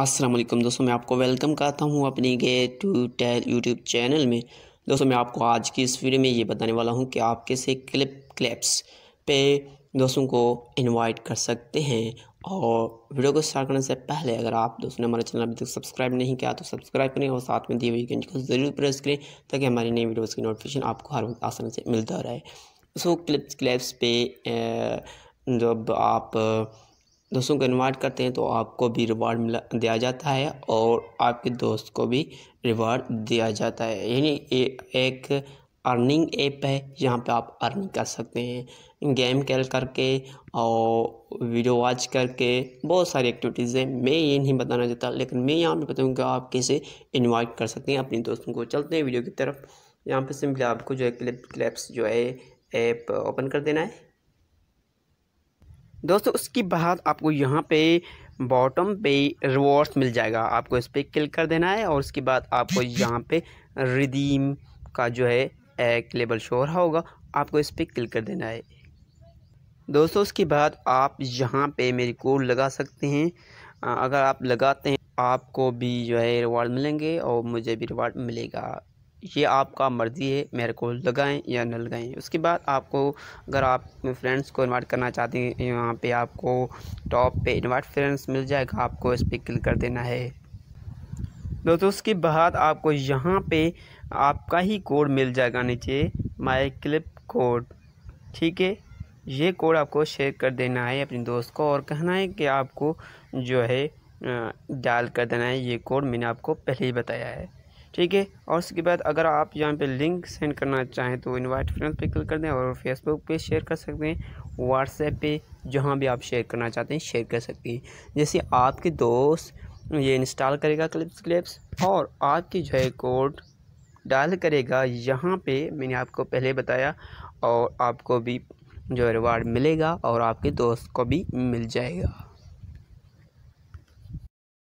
अस्सलाम वालेकुम दोस्तों मैं आपको वेलकम करता हूँ अपने गे टू टेल यूट्यूब चैनल में दोस्तों मैं आपको आज की इस वीडियो में ये बताने वाला हूँ कि आप कैसे क्लिप क्लैप्स पे दोस्तों को इनवाइट कर सकते हैं और वीडियो को स्टार्ट करने से पहले अगर आप दोस्तों ने हमारे चैनल अभी तक सब्सक्राइब नहीं किया तो सब्सक्राइब करें और साथ में दी हुई घंटी को ज़रूर प्रेस करें ताकि हमारी नई वीडियोज़ की नोटिफिकेशन आपको हर वक्त आसानी से मिलता रहे दोस्तों क्लिप्स क्लैप्स पे जब आप दोस्तों को इन्वाइट करते हैं तो आपको भी रिवार्ड मिला दिया जाता है और आपके दोस्त को भी रिवार्ड दिया जाता है यानी एक अर्निंग ऐप है जहाँ पे आप अर्निंग कर सकते हैं गेम खेल करके और वीडियो वॉच करके बहुत सारी एक्टिविटीज़ हैं मैं ये नहीं बताना चाहता लेकिन मैं यहाँ पे बताऊँगा आप कैसे इनवाइट कर सकते हैं अपने दोस्तों को चलते हैं वीडियो की तरफ यहाँ पे सिंपली आपको जो है क्लिप क्लैप्स जो है ऐप ओपन कर देना है दोस्तों उसके बाद आपको यहाँ पे बॉटम पे रिवॉर्ड्स मिल जाएगा आपको इस पर क्लिक कर देना है और उसके बाद आपको यहाँ पे रिदीम का जो है एक लेबल शोर होगा आपको इस पर क्लिक कर देना है दोस्तों उसके बाद आप यहाँ पे मेरी कोड लगा सकते हैं अगर आप लगाते हैं आपको भी जो है रिवॉर्ड मिलेंगे और मुझे भी रिवॉर्ड मिलेगा ये आपका मर्ज़ी है मेरे को लगाएं या न लगाएं उसके बाद आपको अगर आप फ्रेंड्स को इनवाइट करना चाहते हैं यहाँ पे आपको टॉप पे इनवाइट फ्रेंड्स मिल जाएगा आपको इस पर क्लिक कर देना है दोस्तों उसके बाद आपको यहाँ पे आपका ही कोड मिल जाएगा नीचे माई क्लिप कोड ठीक है ये कोड आपको शेयर कर देना है अपने दोस्त को और कहना है कि आपको जो है डाल कर देना है ये कोड मैंने आपको पहले ही बताया है ठीक है और उसके बाद अगर आप यहाँ पे लिंक सेंड करना चाहें तो इनवाइट फ्रेंड्स पे क्लिक कर दें और फेसबुक पे शेयर कर सकते हैं व्हाट्सएप पे जहाँ भी आप शेयर करना चाहते हैं शेयर कर सकते हैं जैसे आपके दोस्त ये इंस्टॉल करेगा क्लिप्स क्लिप्स और आपकी जो है कोड डायल करेगा यहाँ पर मैंने आपको पहले बताया और आपको भी जो रिवार्ड मिलेगा और आपके दोस्त को भी मिल जाएगा